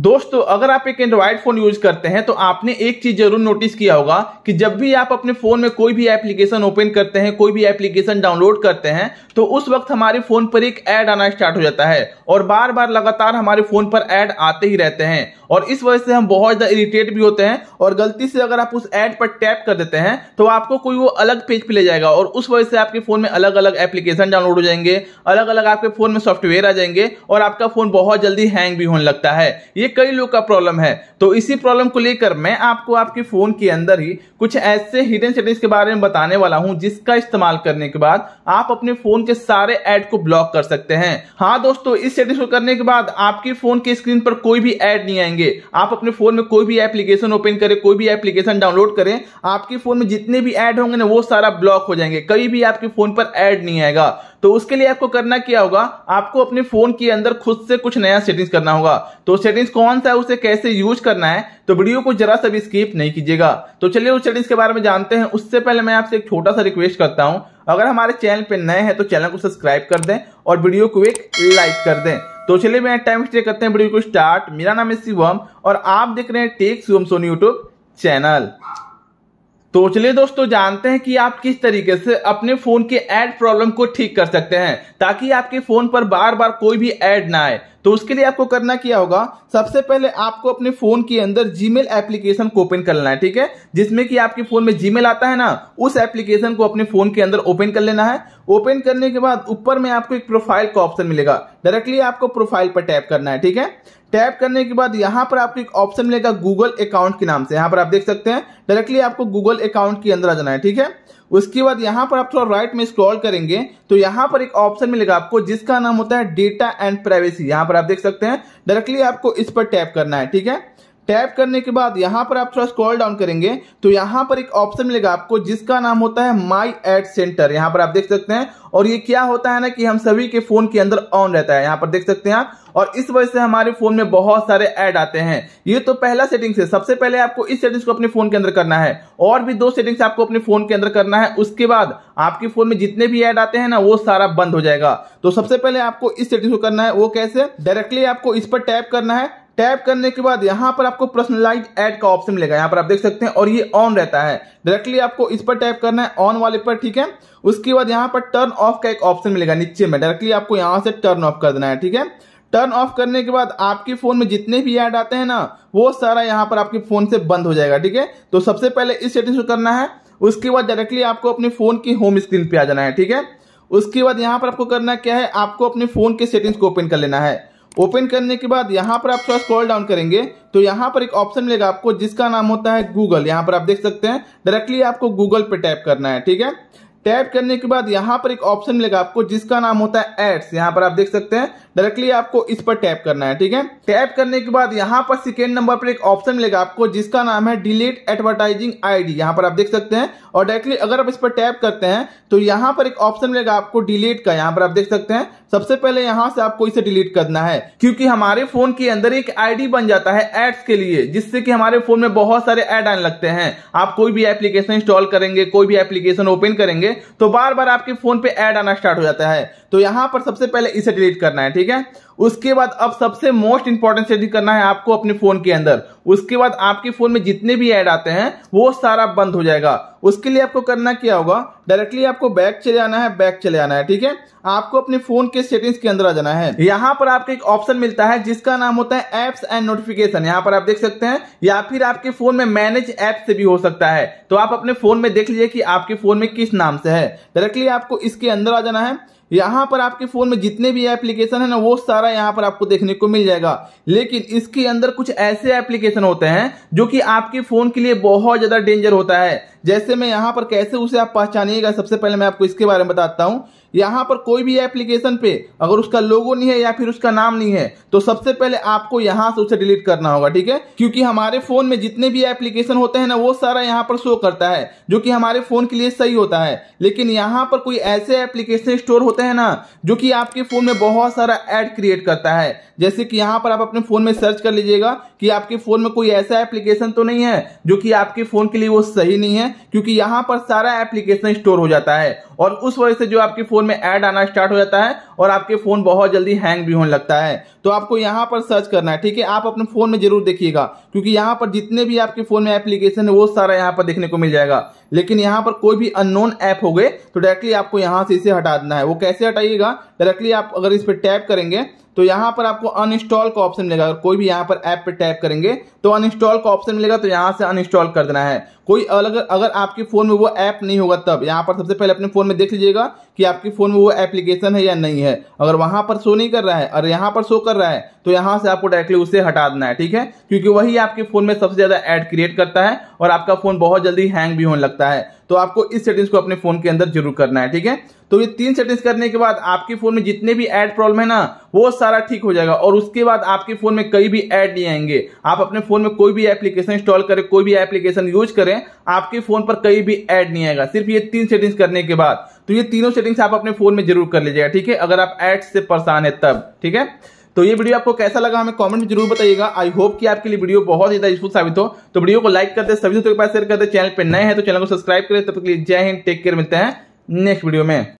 दोस्तों अगर आप एक एंड्रॉयड फोन यूज करते हैं तो आपने एक चीज जरूर नोटिस किया होगा कि जब भी आप अपने फोन में कोई भी एप्लीकेशन ओपन करते हैं कोई भी एप्लीकेशन डाउनलोड करते हैं तो उस वक्त हमारे फोन पर एक ऐड आना स्टार्ट हो जाता है और बार बार लगातार हमारे फोन पर ऐड आते ही रहते हैं और इस वजह से हम बहुत ज्यादा इरिटेट भी होते हैं और गलती से अगर आप उस एड पर टैप कर देते हैं तो आपको कोई वो अलग पेज पर ले जाएगा और उस वजह से आपके फोन में अलग अलग एप्लीकेशन डाउनलोड हो जाएंगे अलग अलग आपके फोन में सॉफ्टवेयर आ जाएंगे और आपका फोन बहुत जल्दी हैंग भी होने लगता है ये कई लोग का प्रॉब्लम है तो इसी प्रॉब्लम को लेकर मैं आपको आपके फोन के अंदर ही कुछ ऐसे हिडन सेटिंग्स के बारे में बताने वाला हूं जिसका इस्तेमाल करने के बाद आप अपने फोन के सारे ऐड को ब्लॉक कर सकते हैं हाँ दोस्तों इस सेटिंग को करने के बाद आपके फोन के स्क्रीन पर कोई भी एड नहीं आएंगे आप अपने फोन में कोई भी एप्लीकेशन ओपन करें कोई भी एप्लीकेशन डाउनलोड करें आपके फोन में जितने भी एड होंगे ना वो सारा ब्लॉक हो जाएंगे कभी भी आपके फोन पर एड नहीं आएगा तो उसके लिए आपको करना क्या होगा आपको अपने फोन के अंदर खुद से कुछ नया सेटिंग्स करना होगा तो सेटिंग्स कौन सा है उसे कैसे यूज करना है तो वीडियो को जरा सा भी स्किप नहीं कीजिएगा तो चलिए उस सेटिंग्स के बारे में जानते हैं उससे पहले मैं आपसे एक छोटा सा रिक्वेस्ट करता हूँ अगर हमारे चैनल पर नए हैं तो चैनल को सब्सक्राइब कर दें और वीडियो को एक लाइक कर दें तो चलिए मैं टाइम स्टे करते हैं वीडियो को स्टार्ट मेरा नाम है शिवम और आप देख रहे हैं tech Shivam Soni YouTube channel तो चलिए दोस्तों जानते हैं कि आप किस तरीके से अपने फोन के ऐड प्रॉब्लम को ठीक कर सकते हैं ताकि आपके फोन पर बार बार कोई भी ऐड ना आए तो उसके लिए आपको करना क्या होगा सबसे पहले आपको अपने फोन के अंदर जीमेल एप्लीकेशन को ओपन कर लेना है ठीक है जिसमें कि आपके फोन में जीमेल आता है ना उस एप्लीकेशन को अपने फोन के अंदर ओपन कर लेना है ओपन करने के बाद ऊपर में आपको एक प्रोफाइल का ऑप्शन मिलेगा डायरेक्टली आपको प्रोफाइल पर टैप करना है ठीक है टैप करने के बाद यहाँ पर आपको एक ऑप्शन मिलेगा गूगल अकाउंट के नाम से यहाँ पर आप देख सकते हैं डायरेक्टली आपको गूगल अकाउंट के अंदर आ जाना है ठीक है उसके बाद यहाँ पर आप थोड़ा राइट में स्क्रॉल करेंगे तो यहाँ पर एक ऑप्शन मिलेगा आपको जिसका नाम होता है डेटा एंड प्राइवेसी यहाँ पर आप देख सकते हैं डायरेक्टली आपको इस पर टैप करना है ठीक है टैप करने के बाद यहाँ पर आप थोड़ा स्क्रॉल डाउन करेंगे तो यहाँ पर एक ऑप्शन मिलेगा आपको जिसका नाम होता है माई एड सेंटर यहाँ पर आप देख सकते हैं और ये क्या होता है ना कि हम सभी के फोन के अंदर ऑन रहता है यहाँ पर देख सकते हैं आप और इस वजह से हमारे फोन में बहुत सारे ऐड आते हैं ये तो पहला सेटिंग्स है सबसे पहले आपको इस सेटिंग्स को अपने फोन के अंदर करना है और भी दो सेटिंग्स आपको अपने फोन के अंदर करना है उसके बाद आपके फोन में जितने भी ऐड आते हैं ना वो सारा बंद हो जाएगा तो सबसे पहले आपको इस सेटिंग्स को करना है वो कैसे डायरेक्टली आपको इस पर टैप करना है टैप करने के बाद यहाँ पर आपको पर्सनलाइज ऐड का ऑप्शन मिलेगा यहाँ पर आप देख सकते हैं और ये ऑन रहता है डायरेक्टली आपको इस पर टैप करना है ऑन वाले पर ठीक है उसके बाद यहाँ पर टर्न ऑफ का एक ऑप्शन मिलेगा नीचे में डायरेक्टली आपको यहाँ से टर्न ऑफ कर देना है ठीक है टर्न ऑफ करने के बाद आपके फोन में जितने भी ऐड आते हैं ना वो सारा यहाँ पर आपके फोन से बंद हो जाएगा ठीक है तो सबसे पहले इस सेटिंग को करना है उसके बाद डायरेक्टली आपको अपने फोन की होम स्क्रीन पे आ जाना है ठीक है उसके बाद यहाँ पर आपको करना क्या है आपको अपने फोन के सेटिंग्स को ओपन कर लेना है ओपन करने के बाद यहाँ पर आप थोड़ा स्क्रॉल डाउन करेंगे तो यहाँ पर एक ऑप्शन मिलेगा आपको जिसका नाम होता है गूगल यहाँ पर आप देख सकते हैं डायरेक्टली आपको गूगल पे टैप करना है ठीक है टैप करने के बाद यहाँ पर एक ऑप्शन मिलेगा आपको जिसका नाम होता है एड्स यहाँ पर आप देख सकते हैं डायरेक्टली आपको इस पर टैप करना है ठीक है टैप करने के बाद यहाँ पर सेकेंड नंबर पर एक ऑप्शन मिलेगा आपको जिसका नाम है डिलीट एडवर्टाइजिंग आईडी यहाँ पर आप देख सकते हैं और डायरेक्टली अगर आप इस पर टैप करते हैं तो यहाँ पर एक ऑप्शन मिलेगा आपको डिलीट का यहाँ पर आप देख सकते हैं सबसे पहले यहाँ से आपको इसे डिलीट करना है क्योंकि हमारे फोन के अंदर एक आईडी बन जाता है एड्स के लिए जिससे कि हमारे फोन में बहुत सारे एड आने लगते हैं आप कोई भी एप्लीकेशन इंस्टॉल करेंगे कोई भी एप्लीकेशन ओपन करेंगे तो बार बार आपके फोन पे ऐड आना स्टार्ट हो जाता है तो यहां पर सबसे पहले इसे डिलीट करना है ठीक है उसके बाद अब सबसे मोस्ट इंपॉर्टेंट सेटिंग करना है आपको अपने फोन के अंदर उसके बाद आपके फोन में जितने भी ऐड आते हैं वो सारा बंद हो जाएगा उसके लिए आपको करना क्या होगा डायरेक्टली आपको बैक चले आना है बैक चले आना है ठीक है आपको अपने फोन के सेटिंग्स के अंदर आ जाना है यहाँ पर आपको एक ऑप्शन मिलता है जिसका नाम होता है एप्स एंड नोटिफिकेशन यहाँ पर आप देख सकते हैं या फिर आपके फोन में मैनेज एप से भी हो सकता है तो आप अपने फोन में देख लीजिए कि आपके फोन में किस नाम से है डायरेक्टली आपको इसके अंदर आ जाना है यहाँ पर आपके फ़ोन में जितने भी एप्लीकेशन है ना वो सारा यहाँ पर आपको देखने को मिल जाएगा लेकिन इसके अंदर कुछ ऐसे एप्लीकेशन होते हैं जो कि आपके फ़ोन के लिए बहुत ज़्यादा डेंजर होता है जैसे मैं यहाँ पर कैसे उसे आप पहचानिएगा सबसे पहले मैं आपको इसके बारे में बताता हूँ यहाँ पर कोई भी एप्लीकेशन पे अगर उसका लोगो नहीं है या फिर उसका नाम नहीं है तो सबसे पहले आपको यहाँ से उसे डिलीट करना होगा ठीक है क्योंकि हमारे फोन में जितने भी एप्लीकेशन होते हैं ना वो सारा यहाँ पर शो करता है जो कि हमारे फोन के लिए सही होता है लेकिन यहाँ पर कोई ऐसे एप्लीकेशन स्टोर होते हैं ना जो कि आपके फोन में बहुत सारा एड क्रिएट करता है जैसे कि यहाँ पर आप अपने फोन में सर्च कर लीजिएगा कि आपके फोन में कोई ऐसा एप्लीकेशन तो नहीं है जो कि आपके फोन के लिए वो सही नहीं है क्योंकि यहाँ पर सारा एप्लीकेशन स्टोर हो जाता है और उस वजह से जो आपके फोन फ़ोन में ऐड आना स्टार्ट हो जाता है और आपके फ़ोन बहुत जल्दी हैंग भी होने लगता है तो आपको यहाँ पर सर्च करना है ठीक है आप अपने फ़ोन में ज़रूर देखिएगा क्योंकि यहाँ पर जितने भी आपके फ़ोन में एप्लीकेशन है वो सारा यहाँ पर देखने को मिल जाएगा लेकिन यहाँ पर कोई भी अननोन ऐप हो गए तो डायरेक्टली आपको यहाँ से इसे हटा देना है वो कैसे हटाइएगा डायरेक्टली आप अगर इस पर टैप करेंगे तो यहाँ पर आपको अनइंस्टॉल का ऑप्शन मिलेगा अगर कोई भी यहाँ पर ऐप पर टैप करेंगे तो अनइंस्टॉल का ऑप्शन मिलेगा तो यहाँ से अनइंस्टॉल कर देना है कोई अलग अगर आपके फ़ोन में वो ऐप नहीं होगा तब यहाँ पर सबसे पहले अपने फ़ोन में देख लीजिएगा कि आपके फ़ोन में वो एप्लीकेशन है या नहीं है अगर वहां पर शो नहीं कर रहा है और यहाँ पर शो कर रहा है तो यहाँ से आपको डायरेक्टली उसे हटा देना है ठीक है क्योंकि वही आपके फ़ोन में सबसे ज़्यादा एड क्रिएट करता है और आपका फ़ोन बहुत जल्दी हैंग भी होने लगता है तो आपको इस सेटिंग्स को अपने फ़ोन के अंदर जरूर करना है ठीक है तो ये तीन सेटिंग्स करने के बाद आपके फ़ोन में जितने भी एड प्रॉब्लम है ना वो सारा ठीक हो जाएगा और उसके बाद आपके फ़ोन में कई भी एड नहीं आएंगे आप अपने फ़ोन में कोई भी एप्लीकेशन इंस्टॉल करें कोई भी एप्लीकेशन यूज करें करें आपके फोन पर कहीं भी ऐड नहीं आएगा सिर्फ ये तीन सेटिंग्स करने के बाद तो ये तीनों सेटिंग्स आप अपने फोन में जरूर कर लीजिएगा ठीक है अगर आप एड से परेशान है तब ठीक है तो ये वीडियो आपको कैसा लगा हमें कमेंट में जरूर बताइएगा आई होप कि आपके लिए वीडियो बहुत ज्यादा यूजफुल साबित हो तो वीडियो को लाइक करते सभी दोस्तों के पास शेयर करते चैनल पर नए हैं तो चैनल को सब्सक्राइब करें तब तक के लिए जय हिंद टेक केयर मिलते हैं नेक्स्ट वीडियो में